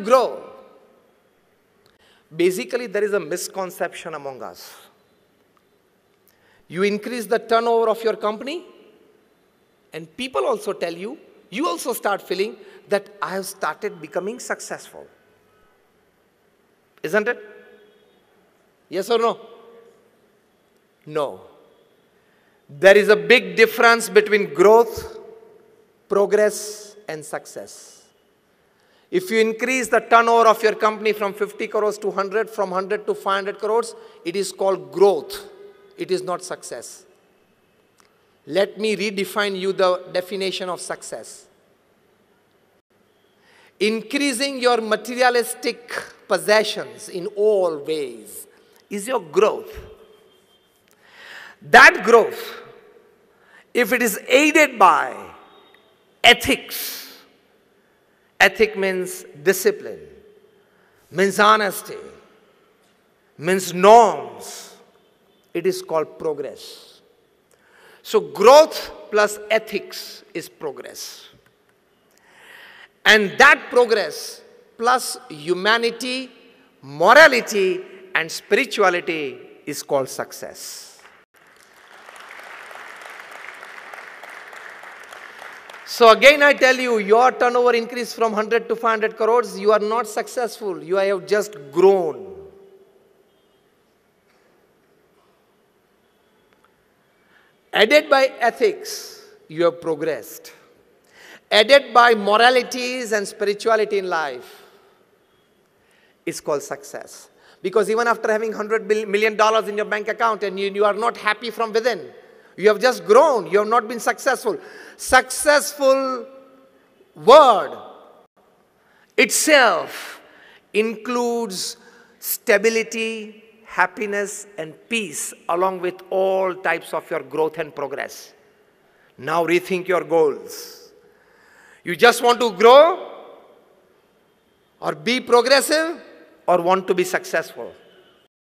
grow. Basically, there is a misconception among us. You increase the turnover of your company, and people also tell you, you also start feeling that I have started becoming successful. Isn't it? Yes or no? No. There is a big difference between growth, progress, and success. If you increase the turnover of your company from 50 crores to 100, from 100 to 500 crores, it is called growth. It is not success. Let me redefine you the definition of success. Increasing your materialistic possessions in all ways is your growth. That growth, if it is aided by ethics, Ethic means discipline, means honesty, means norms. It is called progress. So growth plus ethics is progress. And that progress plus humanity, morality, and spirituality is called success. So again I tell you, your turnover increased from 100 to 500 crores, you are not successful, you have just grown. Added by ethics, you have progressed. Added by moralities and spirituality in life, it's called success. Because even after having $100 million in your bank account and you, you are not happy from within, you have just grown. You have not been successful. Successful word itself includes stability, happiness, and peace, along with all types of your growth and progress. Now rethink your goals. You just want to grow or be progressive or want to be successful.